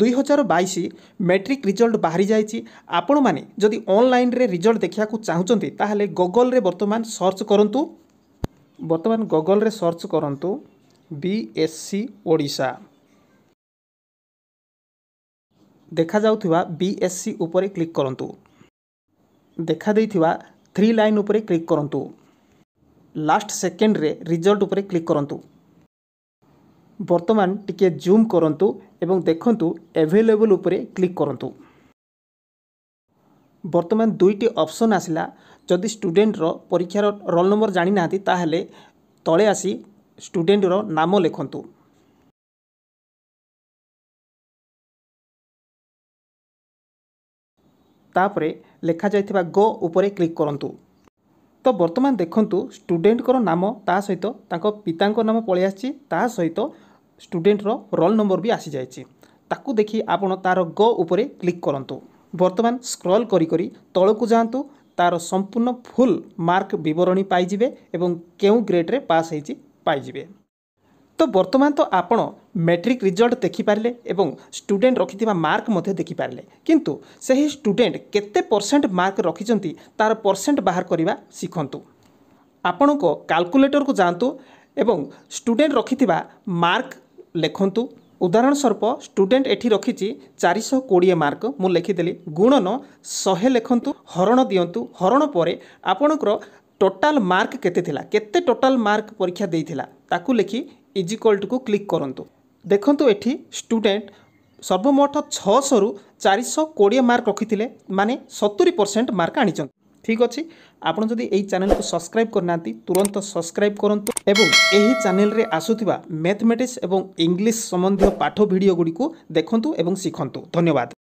ଦୁଇହଜାର ବାଇଶ matric result ବାହାରି ଯାଇଛି ଆପଣମାନେ ଯଦି ଅନ୍ଲାଇନ୍ରେ ରିଜଲ୍ଟ ଦେଖିବାକୁ ଚାହୁଁଛନ୍ତି ତାହେଲେ ଗୁଗଲ୍ରେ ବର୍ତ୍ତମାନ ସର୍ଚ୍ଚ କରନ୍ତୁ ବର୍ତ୍ତମାନ ଗୁଗଲ୍ରେ ସର୍ଚ୍ଚ କରନ୍ତୁ ବି ଏସ୍ ସି ଓଡ଼ିଶା ଦେଖାଯାଉଥିବା ବି ଏସ୍ ସି ଉପରେ କ୍ଲିକ୍ କରନ୍ତୁ ଦେଖାଦେଇଥିବା ଥ୍ରୀ ଲାଇନ୍ ଉପରେ କ୍ଲିକ୍ କରନ୍ତୁ ଲାଷ୍ଟ ସେକେଣ୍ଡରେ ରିଜଲ୍ଟ ଉପରେ କ୍ଲିକ୍ କରନ୍ତୁ ବର୍ତ୍ତମାନ ଟିକିଏ ଜୁମ୍ କରନ୍ତୁ ଏବଂ ଦେଖନ୍ତୁ ଏଭେଲେବଲ୍ ଉପରେ କ୍ଲିକ୍ କରନ୍ତୁ ବର୍ତ୍ତମାନ ଦୁଇଟି ଅପସନ୍ ଆସିଲା ଯଦି ଷ୍ଟୁଡ଼େଣ୍ଟର ପରୀକ୍ଷାର ରୋଲ୍ ନମ୍ବର ଜାଣିନାହାନ୍ତି ତାହେଲେ ତଳେ ଆସି ଷ୍ଟୁଡ଼େଣ୍ଟର ନାମ ଲେଖନ୍ତୁ ତାପରେ ଲେଖାଯାଇଥିବା ଗ ଉପରେ କ୍ଲିକ୍ କରନ୍ତୁ ତ ବର୍ତ୍ତମାନ ଦେଖନ୍ତୁ ଷ୍ଟୁଡ଼େଣ୍ଟଙ୍କର ନାମ ତା ସହିତ ତାଙ୍କ ପିତାଙ୍କ ନାମ ପଳେଇ ଆସିଛି ତା ସହିତ ଷ୍ଟୁଡେଣ୍ଟର ରୋଲ୍ ନମ୍ବର ବି ଆସିଯାଇଛି ତାକୁ ଦେଖି ଆପଣ ତା'ର ଗ ଉପରେ କ୍ଲିକ୍ କରନ୍ତୁ ବର୍ତ୍ତମାନ ସ୍କ୍ରଲ୍ କରି କରି ତଳକୁ ଯାଆନ୍ତୁ ତା'ର ସମ୍ପୂର୍ଣ୍ଣ ଫୁଲ୍ ମାର୍କ ବିବରଣୀ ପାଇଯିବେ ଏବଂ କେଉଁ ଗ୍ରେଡ଼୍ରେ ପାସ୍ ହୋଇଛି ପାଇଯିବେ ତ ବର୍ତ୍ତମାନ ତ ଆପଣ ମ୍ୟାଟ୍ରିକ୍ ରିଜଲ୍ଟ ଦେଖିପାରିଲେ ଏବଂ ଷ୍ଟୁଡେଣ୍ଟ ରଖିଥିବା ମାର୍କ ମଧ୍ୟ ଦେଖିପାରିଲେ କିନ୍ତୁ ସେହି ଷ୍ଟୁଡେଣ୍ଟ କେତେ ପରସେଣ୍ଟ ମାର୍କ ରଖିଛନ୍ତି ତା'ର ପରସେଣ୍ଟ ବାହାର କରିବା ଶିଖନ୍ତୁ ଆପଣଙ୍କ କାଲକୁଲେଟରକୁ ଯାଆନ୍ତୁ ଏବଂ ଷ୍ଟୁଡେଣ୍ଟ ରଖିଥିବା ମାର୍କ ଲେଖନ୍ତୁ ଉଦାହରଣ ସ୍ୱରୂପ ଷ୍ଟୁଡେଣ୍ଟ ଏଠି ରଖିଛି ଚାରିଶହ କୋଡ଼ିଏ ମାର୍କ ମୁଁ ଲେଖିଦେଲି ଗୁଣନ ଶହେ ଲେଖନ୍ତୁ ହରଣ ଦିଅନ୍ତୁ ହରଣ ପରେ ଆପଣଙ୍କର ଟୋଟାଲ ମାର୍କ କେତେ ଥିଲା କେତେ ଟୋଟାଲ ମାର୍କ ପରୀକ୍ଷା ଦେଇଥିଲା ତାକୁ ଲେଖି ଇଜିକଲ୍ଟକୁ କ୍ଲିକ୍ କରନ୍ତୁ ଦେଖନ୍ତୁ ଏଠି ଷ୍ଟୁଡେଣ୍ଟ ସର୍ବମୋଟ ଛଅଶହରୁ ଚାରିଶହ କୋଡ଼ିଏ ମାର୍କ ରଖିଥିଲେ ମାନେ ସତୁରି ପରସେଣ୍ଟ ମାର୍କ ଆଣିଛନ୍ତି ଠିକ୍ ଅଛି ଆପଣ ଯଦି ଏଇ ଚ୍ୟାନେଲକୁ ସବସ୍କ୍ରାଇବ୍ କରିନାହାନ୍ତି ତୁରନ୍ତ ସବସ୍କ୍ରାଇବ୍ କରନ୍ତୁ এবং ଏହି ଚ୍ୟାନେଲରେ ଆସୁଥିବା ମ୍ୟାଥମେଟିକ୍ସ ଏବଂ ଇଂଲିଶ ସମ୍ବନ୍ଧୀୟ ପାଠ ଭିଡ଼ିଓ ଗୁଡ଼ିକୁ ଦେଖନ୍ତୁ ଏବଂ ଶିଖନ୍ତୁ ଧନ୍ୟବାଦ